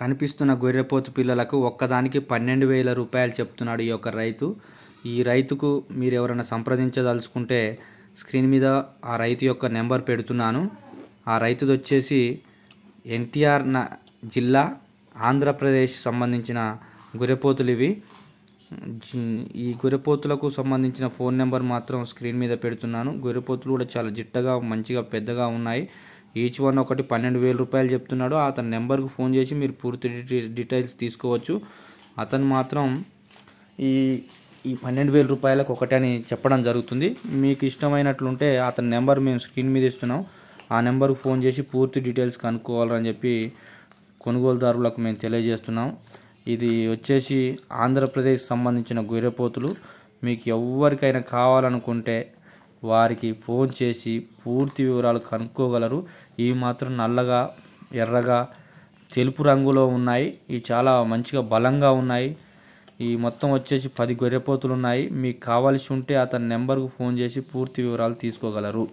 కనిపిస్తున్న గొర్రెపోతు పిల్లలకు ఒక్కదానికి పన్నెండు వేల రూపాయలు చెప్తున్నాడు ఈ యొక్క రైతు ఈ రైతుకు మీరు ఎవరైనా సంప్రదించదలుచుకుంటే స్క్రీన్ మీద ఆ రైతు యొక్క నెంబర్ పెడుతున్నాను ఆ రైతుది వచ్చేసి ఎన్టీఆర్ జిల్లా ఆంధ్రప్రదేశ్ సంబంధించిన గొర్రెపోతులు ఇవి ఈ గొర్రెపోతులకు సంబంధించిన ఫోన్ నెంబర్ మాత్రం స్క్రీన్ మీద పెడుతున్నాను గొర్రెపోతులు కూడా చాలా జిట్టగా మంచిగా పెద్దగా ఉన్నాయి ఈచ్ వన్ ఒకటి పన్నెండు వేల రూపాయలు చెప్తున్నాడు అతని నెంబర్కి ఫోన్ చేసి మీరు పూర్తి డీటెయిల్స్ తీసుకోవచ్చు అతను మాత్రం ఈ ఈ పన్నెండు వేల రూపాయలకు ఒకటి అని చెప్పడం జరుగుతుంది మీకు ఇష్టమైనట్లుంటే అతని నెంబర్ మేము స్క్రీన్ మీద ఇస్తున్నాం ఆ నెంబర్కి ఫోన్ చేసి పూర్తి డీటెయిల్స్ కనుక్కోవాలని చెప్పి కొనుగోలుదారులకు మేము తెలియజేస్తున్నాం ఇది వచ్చేసి ఆంధ్రప్రదేశ్ సంబంధించిన గొర్రెపోతులు మీకు ఎవరికైనా కావాలనుకుంటే వారికి ఫోన్ చేసి పూర్తి వివరాలు కనుక్కోగలరు ఇవి మాత్రం నల్లగా ఎర్రగా తెలుపు రంగులో ఉన్నాయి ఇవి చాలా మంచిగా బలంగా ఉన్నాయి ఈ మొత్తం వచ్చేసి పది గొర్రెపోతులు ఉన్నాయి మీకు కావాల్సి ఉంటే అతని నెంబర్కు ఫోన్ చేసి పూర్తి వివరాలు తీసుకోగలరు